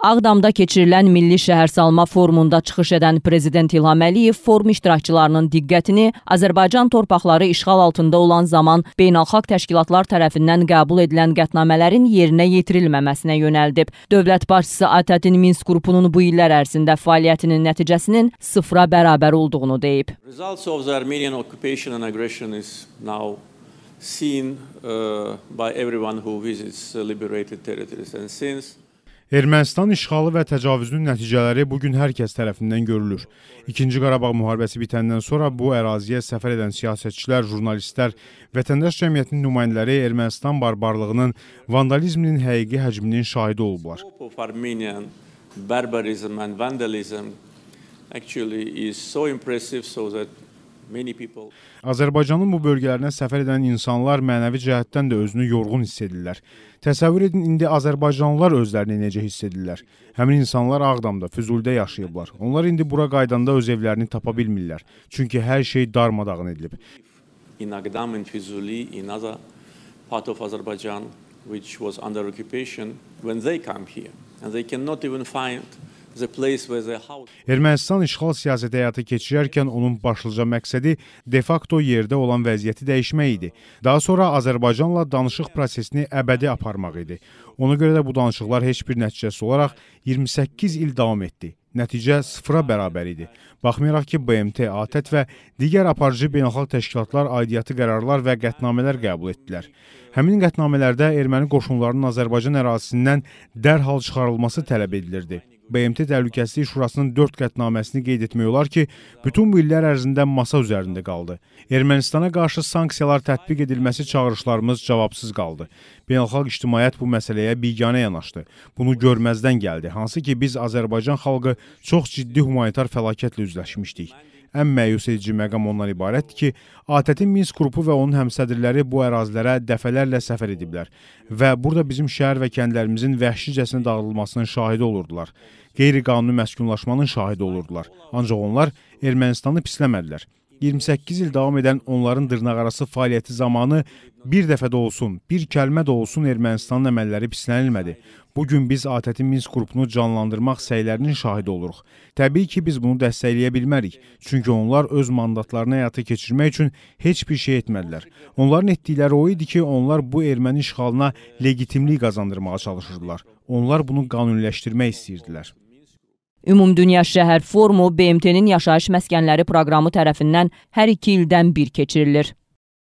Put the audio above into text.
Ağdamda keçirilən Milli Şəhərsalma forumunda çıxış edən Prezident İlham Əliyev forum iştirakçılarının diqqətini Azərbaycan torpaqları işğal altında olan zaman beynəlxalq təşkilatlar tərəfindən qəbul edilən qətnamələrin yerinə yetirilməməsinə yönəldib. Dövlət başçısı ATƏT-in Minsk qrupunun bu illər ərzində fəaliyyətinin nəticəsinin sıfıra bərabər olduğunu deyib. Results of the Armenian occupation and aggression is now seen uh, by everyone who visits uh, liberated territories and since Ermənistan işğalı və təcavüzünün nəticələri bu gün hər kəs tərəfindən görülür. İkinci Qarabağ müharibəsi bitəndən sonra bu əraziyə səfər edən siyasətçilər, jurnalistlər, vətəndaş cəmiyyətinin nümayəndələri Ermənistan barbarlığının, vandalizminin həqiqi həcminin şahidi olublar. barbarism and vandalism actually is so impressive so that Azərbaycanın bu bölgələrinə səfər edən insanlar mənəvi cəhətdən də özünü yorğun hiss edirlər. Təsəvvür edin, indi azərbaycanlılar özlərini necə hiss edirlər. Həmin insanlar Ağdamda, Füzulidə yaşayıblar. Onlar indi bura qaydanda öz evlərini tapa bilmirlər. Çünki hər şey darmadağın edilib. In Ağdam, in Füzuli, in other part of Azerbaijan which was under occupation when they come here and they cannot even find Ermənistan işğal siyasəti həyata keçirərkən onun başlıca məqsədi de-facto yerdə olan vəziyyəti dəyişmək idi. Daha sonra Azərbaycanla danışıq prosesini əbədi aparmaq idi. Ona görə də bu danışıqlar heç bir nəticəsi olaraq 28 il davam etdi. Nəticə sıfıra bərabər idi. Baxmayaraq ki, BMT, ATƏT e və digər aparıcı beynəlxalq təşkilatlar aidiyyatı qərarlar və qətnamələr qəbul etdilər. Həmin qətnamələrdə erməni qoşunlarının Azərbaycan ərazisindən dərhal çıxarılması tələb edilirdi. BMT Təhlükəsizlik Şurasının 4 qətnaməsini qeyd etmək olar ki, bütün bu illər ərzində masa üzərində qaldı. Ermənistana qarşı sanksiyalar tətbiq edilməsi çağırışlarımız cavabsız qaldı. Beynəlxalq ictimaiyyət bu məsələyə biganə yanaşdı. Bunu görməzdən gəldi, hansı ki biz Azərbaycan xalqı çox ciddi humanitar fəlakətlə üzləşmişdik. Ən məyus edici məqam ondan ibarətdir ki, ATƏT-in Minsk qrupu və onun həmsədrləri bu ərazilərə dəfələrlə səfər ediblər və burada bizim şəhər və kəndlərimizin vəhşicəsinə dağıdılmasının şahidi olurdular. Qeyri-qanuni məskunlaşmanın şahidi olurdular. Ancaq onlar Ermənistanı pisləmədilər. 28 il davam edən onların dırnaqarası fəaliyyəti zamanı bir dəfə də olsun, bir kəlmə də olsun Ermənistanın əməlləri pislənilmədi. Bu gün biz ATƏT-in Minsk qrupunu canlandırmaq səylərinin şahidi oluruq. Təbii ki, biz bunu dəstəkləyə bilmərik, çünki onlar öz mandatlarını həyata keçirmək üçün heç bir şey etmədilər. Onların etdikləri o idi ki, onlar bu erməni işğalına legitimlik qazandırmağa çalışırdılar. Onlar bunu qanuniləşdirmək istəyirdilər. Ümumdünya Şəhər Forumu BMT-nin yaşayış məskənləri proqramı tərəfindən hər iki ildən bir keçirilir.